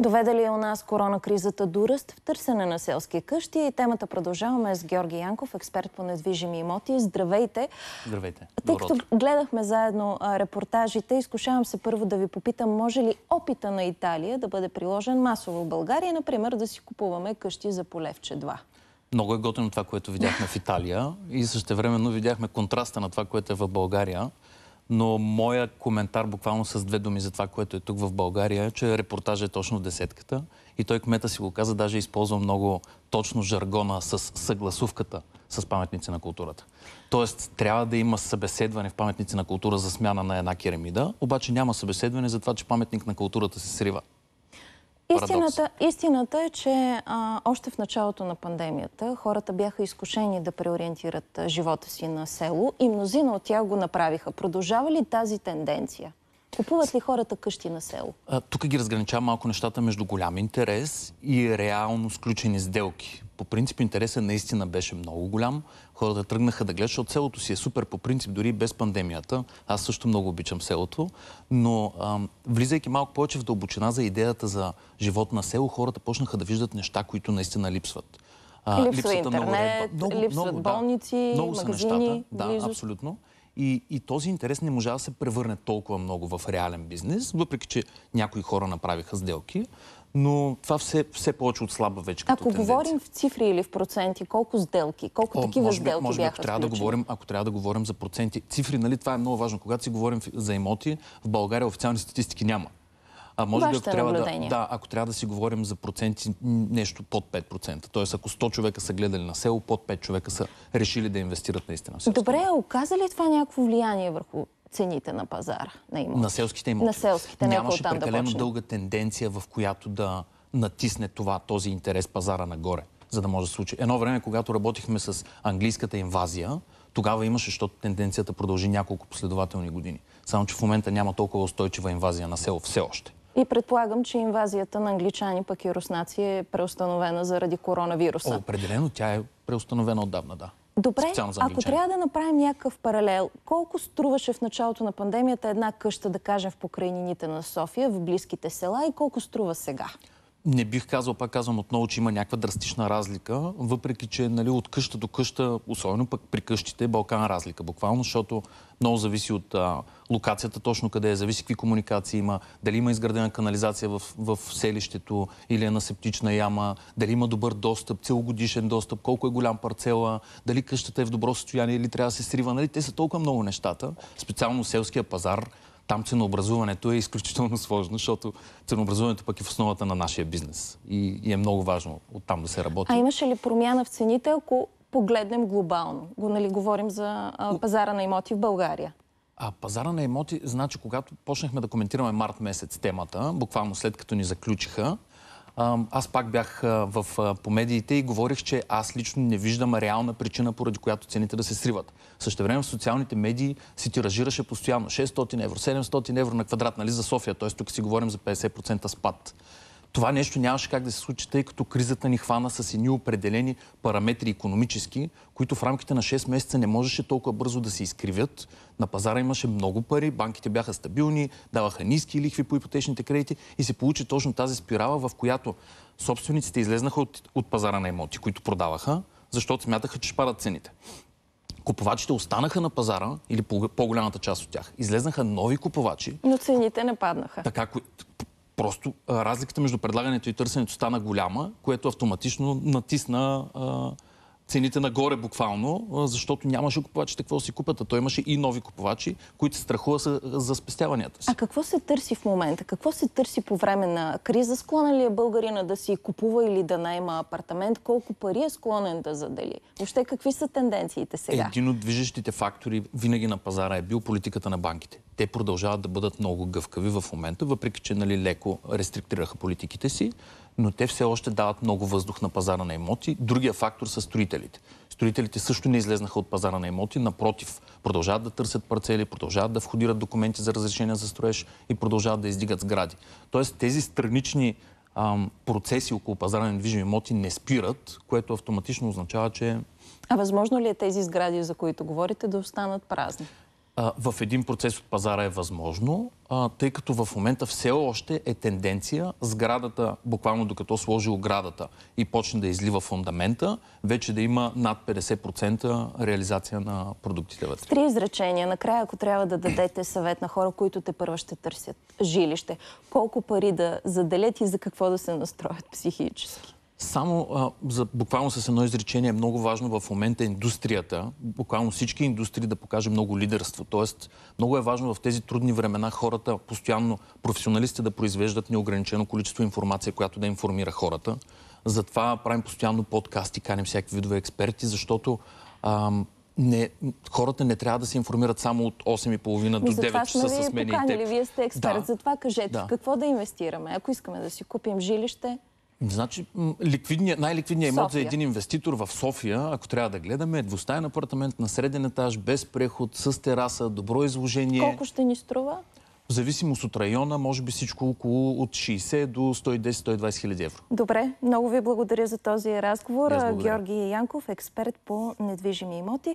Доведе ли е у нас коронакризата до ръст в търсене на селски къщи? И темата продължаваме с Георги Янков, експерт по недвижими имоти. Здравейте! Здравейте! Тъй като гледахме заедно репортажите, изкушавам се първо да ви попитам, може ли опита на Италия да бъде приложен масово в България, например да си купуваме къщи за полевче 2? Много е готино това, което видяхме в Италия и същевременно видяхме контраста на това, което е в България. Но моя коментар буквално с две думи за това, което е тук в България, е, че репортажът е точно в десетката и той кмета си го каза, даже използва много точно жаргона с съгласувката с паметници на културата. Тоест, трябва да има събеседване в паметници на култура за смяна на една керамида, обаче няма събеседване за това, че паметник на културата се срива. Истината, истината е, че а, още в началото на пандемията хората бяха изкушени да преориентират живота си на село и мнозина от тях го направиха. Продължава ли тази тенденция? Купуват ли хората къщи на село? А, тук ги разграничава малко нещата между голям интерес и реално сключени сделки. По принцип интересът наистина беше много голям. Хората тръгнаха да гледат, защото селото си е супер по принцип, дори без пандемията. Аз също много обичам селото. Но а, влизайки малко повече в дълбочина за идеята за живот на село, хората почнаха да виждат неща, които наистина липсват. А, липсва е интернет, много, липсват много, болници, да, много магазини. Са нещата, да, близост. абсолютно. И, и този интерес не можа да се превърне толкова много в реален бизнес, въпреки че някои хора направиха сделки, но това все, все повече отслабва вече като Ако тенденция. говорим в цифри или в проценти, колко сделки, колко О, такива може би, сделки може би, бяха ако трябва, да говорим, ако трябва да говорим за проценти, цифри, нали, това е много важно. Когато си говорим за имоти, в България официални статистики няма. А може би, ако трябва, да, да, ако трябва да си говорим за проценти, нещо под 5%. Тоест, ако 100 човека са гледали на село, под 5 човека са решили да инвестират наистина в селско. Добре, оказа ли това някакво влияние върху цените на пазара на имоти? На селските имоти. На селските, Нямаше прекалено да дълга тенденция, в която да натисне това, този интерес пазара нагоре, за да може да случи. Едно време, когато работихме с английската инвазия, тогава имаше, защото тенденцията продължи няколко последователни години. Само, че в момента няма толкова устойчива инвазия на село все още. И предполагам, че инвазията на англичани, пък и руснаци е преустановена заради коронавируса. О, определено, тя е преустановена отдавна, да. Добре, ако трябва да направим някакъв паралел, колко струваше в началото на пандемията една къща, да кажем, в покрайнините на София, в близките села и колко струва сега? Не бих казал, пак казвам отново, че има някаква драстична разлика, въпреки че нали, от къща до къща, особено пък при къщите, е Балкан разлика буквално, защото много зависи от а, локацията, точно къде е, зависи какви комуникации има, дали има изградена канализация в, в селището или е на септична яма, дали има добър достъп, целогодишен достъп, колко е голям парцела, дали къщата е в добро състояние или трябва да се срива. Нали? Те са толкова много нещата, специално селския пазар, там ценообразуването е изключително сложно, защото ценообразуването пък е в основата на нашия бизнес. И, и е много важно оттам да се работи. А имаше ли промяна в цените, ако погледнем глобално? Го нали говорим за а, пазара на имоти в България? А пазара на имоти, значи когато почнахме да коментираме март месец темата, буквално след като ни заключиха, аз пак бях в, по медиите и говорих, че аз лично не виждам реална причина, поради която цените да се сриват. Също време в социалните медии си тиражираше постоянно 600 евро, 700 евро на квадрат, нали, за София, т.е. тук си говорим за 50% спад това нещо нямаше как да се случи, тъй като кризата ни хвана с едни определени параметри економически, които в рамките на 6 месеца не можеше толкова бързо да се изкривят. На пазара имаше много пари, банките бяха стабилни, даваха ниски лихви по ипотечните кредити и се получи точно тази спирала, в която собствениците излезнаха от, от пазара на имоти, които продаваха, защото смятаха, че ще падат цените купувачите останаха на пазара, или по- по-голямата част от тях, излезнаха нови купувачи. Но цените не паднаха. Така, Просто разликата между предлагането и търсенето стана голяма, което автоматично натисна цените нагоре буквално, защото нямаше купувачите какво си купят, а той имаше и нови купувачи, които се страхуваха за спестяванията си. А какво се търси в момента? Какво се търси по време на криза? Склонен ли е българина да си купува или да найма апартамент? Колко пари е склонен да задели? Въобще какви са тенденциите сега? Един от движещите фактори винаги на пазара е бил политиката на банките те продължават да бъдат много гъвкави в момента, въпреки че нали, леко рестриктираха политиките си, но те все още дават много въздух на пазара на имоти. Другия фактор са строителите. Строителите също не излезнаха от пазара на имоти, напротив, продължават да търсят парцели, продължават да входират документи за разрешение за строеж и продължават да издигат сгради. Тоест тези странични ам, процеси около пазара на недвижими имоти не спират, което автоматично означава, че... А възможно ли е тези сгради, за които говорите, да останат празни? в един процес от пазара е възможно, тъй като в момента все още е тенденция сградата, буквално докато сложи оградата и почне да излива фундамента, вече да има над 50% реализация на продуктите вътре. Три изречения. Накрая, ако трябва да дадете съвет на хора, които те първо ще търсят жилище, колко пари да заделят и за какво да се настроят психически? Само а, за, буквално с едно изречение е много важно в момента индустрията, буквално всички индустрии да покаже много лидерство. Тоест, много е важно в тези трудни времена хората, постоянно професионалистите да произвеждат неограничено количество информация, която да информира хората. Затова правим постоянно подкасти, каним всякакви видове експерти, защото ам, не, хората не трябва да се информират само от 8.30 до 9 ами часа с мен и теб. Вие сте експерт, да. затова кажете да. какво да инвестираме. Ако искаме да си купим жилище, Значи, ликвидният, най-ликвидният имот за един инвеститор в София, ако трябва да гледаме, е двустаен апартамент на среден етаж, без преход, с тераса, добро изложение. Колко ще ни струва? В зависимост от района, може би всичко около от 60 до 110-120 хиляди евро. Добре, много ви благодаря за този разговор. Георги Янков, експерт по недвижими имоти.